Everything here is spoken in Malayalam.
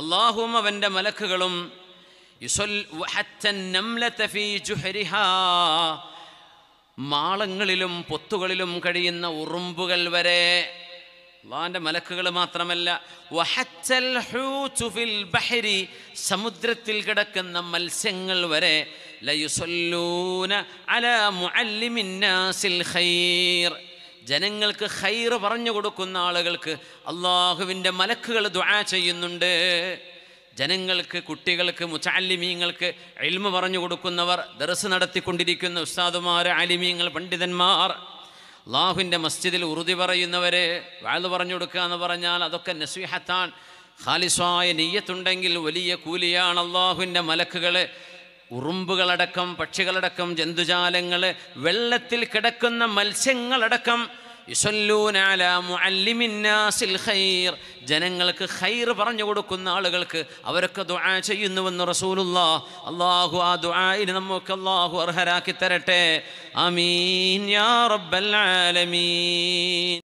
അള്ളാഹും അവൻ്റെ മലക്കുകളും മാളങ്ങളിലും പൊത്തുകളിലും കഴിയുന്ന ഉറുമ്പുകൾ വരെ അള്ളാഹിൻ്റെ മലക്കുകൾ മാത്രമല്ല സമുദ്രത്തിൽ കിടക്കുന്ന മത്സ്യങ്ങൾ വരെ ലയുസൊല്ലൂന അല മുഅല്ലിമിന്നാസിൽ ഖൈർ ജനങ്ങൾക്ക് ഹൈറ് പറഞ്ഞു കൊടുക്കുന്ന ആളുകൾക്ക് അള്ളാഹുവിൻ്റെ മലക്കുകൾ ദ്വാ ചെയ്യുന്നുണ്ട് ജനങ്ങൾക്ക് കുട്ടികൾക്ക് മുച്ചാലിമീങ്ങൾക്ക് എൽമ പറഞ്ഞു കൊടുക്കുന്നവർ ദർസ് നടത്തിക്കൊണ്ടിരിക്കുന്ന ഉസ്താദുമാർ ആലിമീങ്ങൾ പണ്ഡിതന്മാർ അള്ളാഹുവിൻ്റെ മസ്ജിദിൽ ഉറുതി പറയുന്നവരെ വാഴ് പറഞ്ഞു കൊടുക്കുക എന്ന് പറഞ്ഞാൽ അതൊക്കെ നസ്വിഹത്താൻ ഖാലിസായ നെയ്യത്തുണ്ടെങ്കിൽ വലിയ കൂലിയാണ് അള്ളാഹുവിൻ്റെ മലക്കുകൾ ഉറുമ്പുകളടക്കം പക്ഷികളടക്കം ജന്തുജാലങ്ങൾ വെള്ളത്തിൽ കിടക്കുന്ന മത്സ്യങ്ങളടക്കം ജനങ്ങൾക്ക് ഖൈർ പറഞ്ഞു കൊടുക്കുന്ന ആളുകൾക്ക് അവരൊക്കെ ദുആ ചെയ്യുന്നുവെന്ന് റസൂലുള്ള അള്ളാഹു ആ ദുആയിൽ നമുക്ക് അള്ളാഹു അർഹരാക്കി തരട്ടെ അമീൻ യാ റബ്ബൽ ആലമീൻ